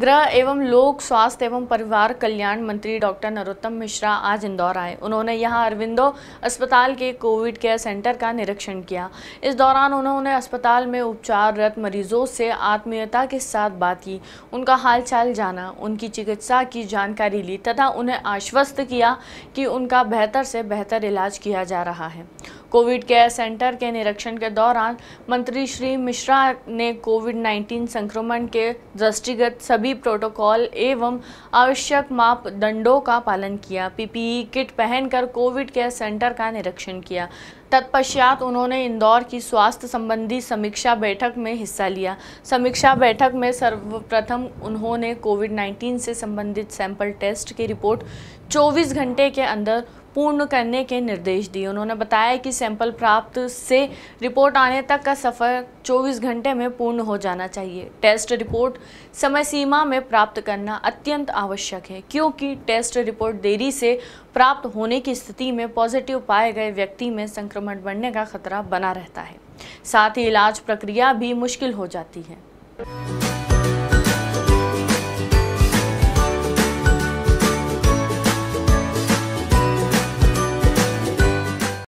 गृह एवं लोक स्वास्थ्य एवं परिवार कल्याण मंत्री डॉक्टर नरोत्तम मिश्रा आज इंदौर आए उन्होंने यहां अरविंदो अस्पताल के कोविड केयर सेंटर का निरीक्षण किया इस दौरान उन्होंने अस्पताल में उपचाररत मरीजों से आत्मीयता के साथ बात की उनका हालचाल जाना उनकी चिकित्सा की जानकारी ली तथा उन्हें आश्वस्त किया कि उनका बेहतर से बेहतर इलाज किया जा रहा है कोविड केयर सेंटर के निरीक्षण के दौरान मंत्री श्री मिश्रा ने कोविड नाइन्टीन संक्रमण के दृष्टिगत सभी सभी प्रोटोकॉल एवं आवश्यक मापदंडों का पालन किया पीपीई किट पहनकर कोविड केयर सेंटर का निरीक्षण किया तत्पश्चात उन्होंने इंदौर की स्वास्थ्य संबंधी समीक्षा बैठक में हिस्सा लिया समीक्षा बैठक में सर्वप्रथम उन्होंने कोविड 19 से संबंधित सैंपल टेस्ट की रिपोर्ट 24 घंटे के अंदर पूर्ण करने के निर्देश दिए उन्होंने बताया कि सैंपल प्राप्त से रिपोर्ट आने तक का सफ़र 24 घंटे में पूर्ण हो जाना चाहिए टेस्ट रिपोर्ट समय सीमा में प्राप्त करना अत्यंत आवश्यक है क्योंकि टेस्ट रिपोर्ट देरी से प्राप्त होने की स्थिति में पॉजिटिव पाए गए व्यक्ति में संक्रमण बढ़ने का खतरा बना रहता है साथ ही इलाज प्रक्रिया भी मुश्किल हो जाती है